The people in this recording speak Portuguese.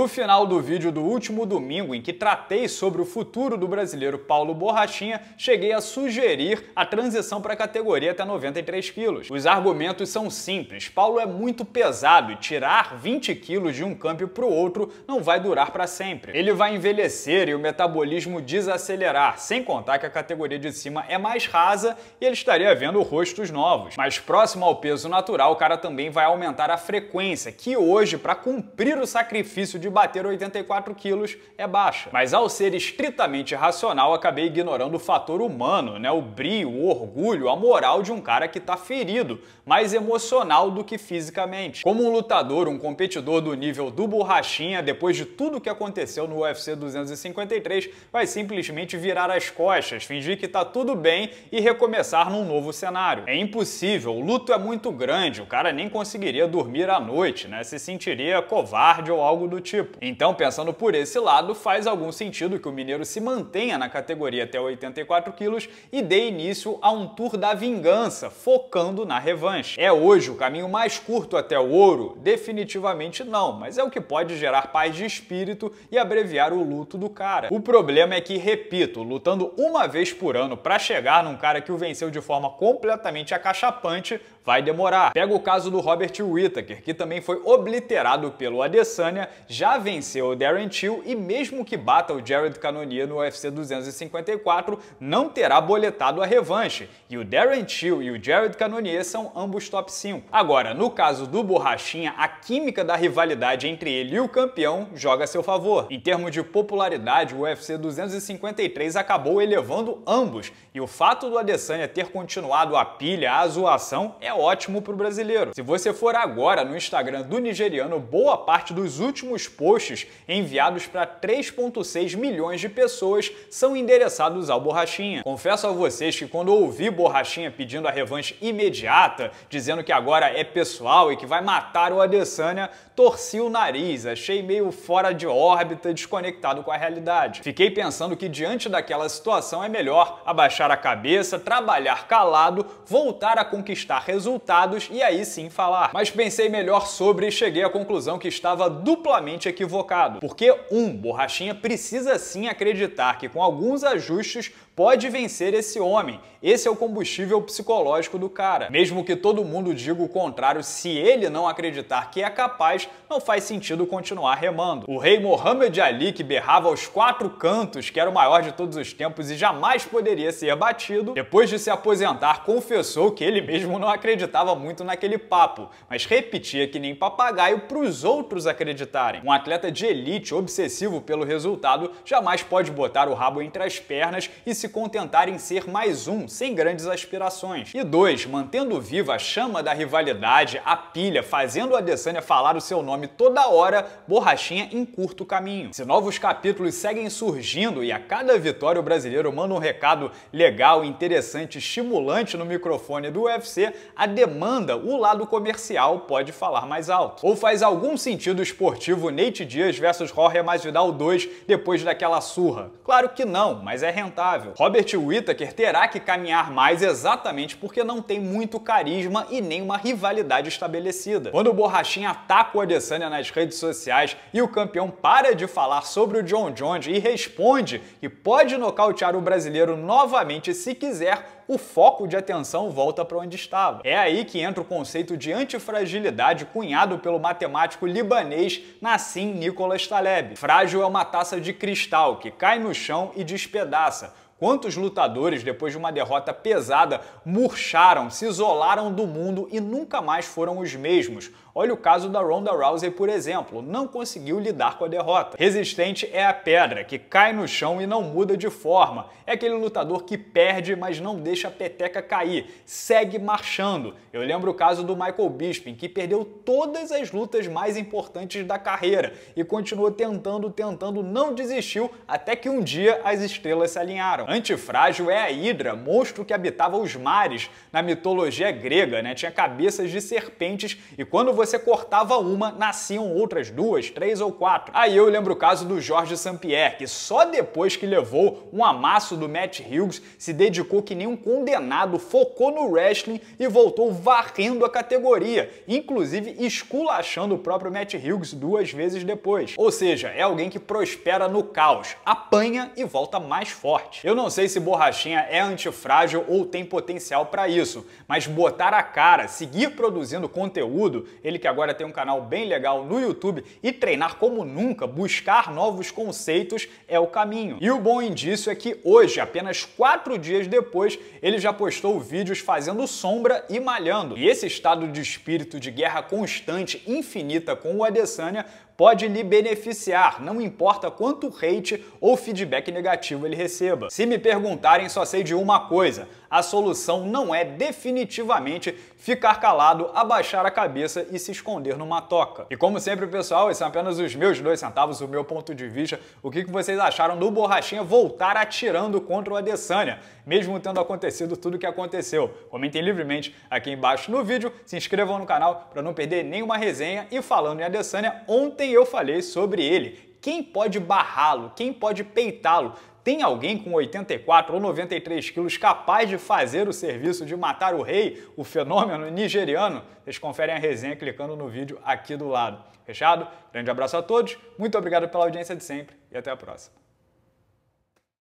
No final do vídeo do último domingo, em que tratei sobre o futuro do brasileiro Paulo Borrachinha, cheguei a sugerir a transição para a categoria até 93 quilos. Os argumentos são simples. Paulo é muito pesado e tirar 20 quilos de um campo para o outro não vai durar para sempre. Ele vai envelhecer e o metabolismo desacelerar, sem contar que a categoria de cima é mais rasa e ele estaria vendo rostos novos. Mas próximo ao peso natural, o cara também vai aumentar a frequência, que hoje, para cumprir o sacrifício de de bater 84 quilos é baixa. Mas ao ser estritamente racional, acabei ignorando o fator humano, né? o brio, o orgulho, a moral de um cara que está ferido, mais emocional do que fisicamente. Como um lutador, um competidor do nível do Borrachinha, depois de tudo que aconteceu no UFC 253, vai simplesmente virar as costas, fingir que está tudo bem e recomeçar num novo cenário. É impossível, o luto é muito grande, o cara nem conseguiria dormir à noite, né? se sentiria covarde ou algo do tipo tipo. Então, pensando por esse lado, faz algum sentido que o Mineiro se mantenha na categoria até 84 quilos e dê início a um tour da vingança, focando na revanche. É hoje o caminho mais curto até o ouro? Definitivamente não, mas é o que pode gerar paz de espírito e abreviar o luto do cara. O problema é que, repito, lutando uma vez por ano para chegar num cara que o venceu de forma completamente acachapante, vai demorar. Pega o caso do Robert Whittaker, que também foi obliterado pelo Adesanya já já venceu o Darren Till e mesmo que bata o Jared Cannonier no UFC 254, não terá boletado a revanche. E o Darren Till e o Jared Cannonier são ambos top 5. Agora, no caso do Borrachinha, a química da rivalidade entre ele e o campeão joga a seu favor. Em termos de popularidade, o UFC 253 acabou elevando ambos, e o fato do Adesanya ter continuado a pilha, a zoação, é ótimo para o brasileiro. Se você for agora no Instagram do nigeriano, boa parte dos últimos posts enviados para 3,6 milhões de pessoas são endereçados ao Borrachinha. Confesso a vocês que quando ouvi Borrachinha pedindo a revanche imediata, dizendo que agora é pessoal e que vai matar o Adesanya, torci o nariz, achei meio fora de órbita, desconectado com a realidade. Fiquei pensando que diante daquela situação é melhor abaixar a cabeça, trabalhar calado, voltar a conquistar resultados e aí sim falar. Mas pensei melhor sobre e cheguei à conclusão que estava duplamente equivocado, porque um, borrachinha precisa sim acreditar que com alguns ajustes pode vencer esse homem. Esse é o combustível psicológico do cara. Mesmo que todo mundo diga o contrário, se ele não acreditar que é capaz, não faz sentido continuar remando. O rei Mohammed Ali, que berrava aos quatro cantos que era o maior de todos os tempos e jamais poderia ser batido, depois de se aposentar, confessou que ele mesmo não acreditava muito naquele papo, mas repetia que nem papagaio para os outros acreditarem. Um atleta de elite obsessivo pelo resultado jamais pode botar o rabo entre as pernas e se contentar em ser mais um, sem grandes aspirações. E dois, mantendo viva a chama da rivalidade, a pilha, fazendo a Adesanya falar o seu nome toda hora, Borrachinha em curto caminho. Se novos capítulos seguem surgindo e a cada vitória o brasileiro manda um recado legal, interessante, estimulante no microfone do UFC, a demanda, o lado comercial, pode falar mais alto. Ou faz algum sentido esportivo Nate Dias versus Jorge Masvidal 2 depois daquela surra? Claro que não, mas é rentável. Robert Whittaker terá que caminhar mais exatamente porque não tem muito carisma e nem uma rivalidade estabelecida. Quando o Borrachinha ataca o Adesanya nas redes sociais e o campeão para de falar sobre o John Jones e responde que pode nocautear o brasileiro novamente se quiser, o foco de atenção volta para onde estava. É aí que entra o conceito de antifragilidade cunhado pelo matemático libanês Nassim Nicholas Taleb. Frágil é uma taça de cristal que cai no chão e despedaça Quantos lutadores, depois de uma derrota pesada, murcharam, se isolaram do mundo e nunca mais foram os mesmos? Olha o caso da Ronda Rousey, por exemplo, não conseguiu lidar com a derrota. Resistente é a pedra, que cai no chão e não muda de forma. É aquele lutador que perde, mas não deixa a peteca cair, segue marchando. Eu lembro o caso do Michael Bisping, que perdeu todas as lutas mais importantes da carreira e continuou tentando, tentando, não desistiu, até que um dia as estrelas se alinharam. Antifrágil é a Hidra, monstro que habitava os mares na mitologia grega, né? Tinha cabeças de serpentes e quando você cortava uma, nasciam outras duas, três ou quatro. Aí eu lembro o caso do Jorge Sampierre, que só depois que levou um amasso do Matt Hughes, se dedicou que nem um condenado, focou no wrestling e voltou varrendo a categoria, inclusive esculachando o próprio Matt Hughes duas vezes depois. Ou seja, é alguém que prospera no caos, apanha e volta mais forte. Eu não sei se borrachinha é antifrágil ou tem potencial para isso, mas botar a cara, seguir produzindo conteúdo, ele que agora tem um canal bem legal no YouTube e treinar como nunca, buscar novos conceitos é o caminho. E o bom indício é que hoje, apenas quatro dias depois, ele já postou vídeos fazendo sombra e malhando. E esse estado de espírito de guerra constante, infinita com o Adesanya pode lhe beneficiar, não importa quanto hate ou feedback negativo ele receba. Se me perguntarem, só sei de uma coisa: a solução não é definitivamente ficar calado, abaixar a cabeça e se esconder numa toca. E como sempre, pessoal, esses são apenas os meus dois centavos, o meu ponto de vista, o que vocês acharam do Borrachinha voltar atirando contra o Adesanya, mesmo tendo acontecido tudo o que aconteceu. Comentem livremente aqui embaixo no vídeo, se inscrevam no canal para não perder nenhuma resenha e falando em Adesanya, ontem eu falei sobre ele, quem pode barrá-lo, quem pode peitá-lo, tem alguém com 84 ou 93 quilos capaz de fazer o serviço de matar o rei, o fenômeno nigeriano? Vocês conferem a resenha clicando no vídeo aqui do lado. Fechado? Grande abraço a todos, muito obrigado pela audiência de sempre e até a próxima.